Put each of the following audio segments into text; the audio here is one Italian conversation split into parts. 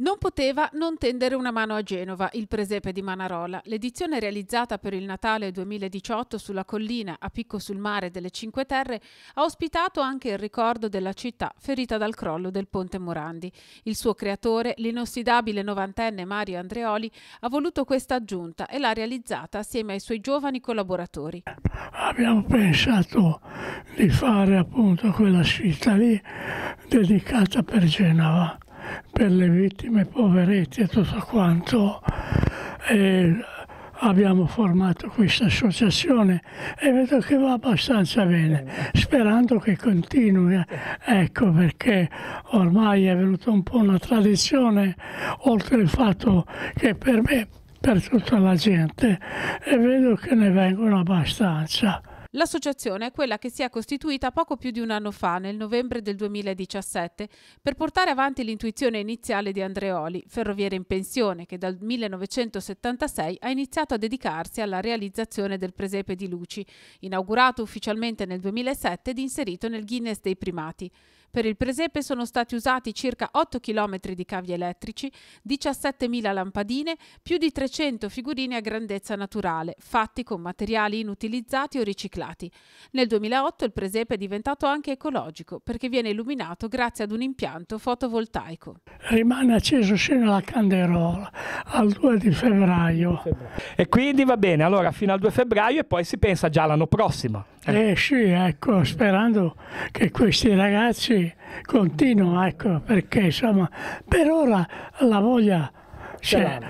Non poteva non tendere una mano a Genova, il presepe di Manarola. L'edizione realizzata per il Natale 2018 sulla collina a picco sul mare delle Cinque Terre ha ospitato anche il ricordo della città ferita dal crollo del Ponte Morandi. Il suo creatore, l'inossidabile novantenne Mario Andreoli, ha voluto questa aggiunta e l'ha realizzata assieme ai suoi giovani collaboratori. Abbiamo pensato di fare appunto quella città lì dedicata per Genova per le vittime poverette e tutto quanto. E abbiamo formato questa associazione e vedo che va abbastanza bene, sperando che continui, eh. ecco perché ormai è venuta un po' una tradizione, oltre il fatto che per me per tutta la gente e vedo che ne vengono abbastanza. L'associazione è quella che si è costituita poco più di un anno fa, nel novembre del 2017, per portare avanti l'intuizione iniziale di Andreoli, ferroviere in pensione, che dal 1976 ha iniziato a dedicarsi alla realizzazione del presepe di Luci, inaugurato ufficialmente nel 2007 ed inserito nel Guinness dei primati. Per il presepe sono stati usati circa 8 km di cavi elettrici, 17.000 lampadine, più di 300 figurine a grandezza naturale, fatti con materiali inutilizzati o riciclati. Nel 2008 il presepe è diventato anche ecologico perché viene illuminato grazie ad un impianto fotovoltaico. Rimane acceso sino alla Canderola al 2 di febbraio. E quindi va bene, allora fino al 2 febbraio e poi si pensa già all'anno prossimo. eh, eh sì, ecco, sperando che questi ragazzi sì, continua, ecco, perché insomma, per ora la voglia c'è.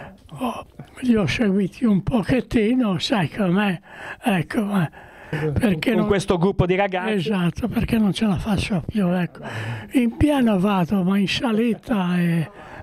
Oh, li ho seguiti un pochettino, sai com'è, ecco, ma perché con non... questo gruppo di ragazzi esatto perché non ce la faccio più ecco. in piano vado ma in salita e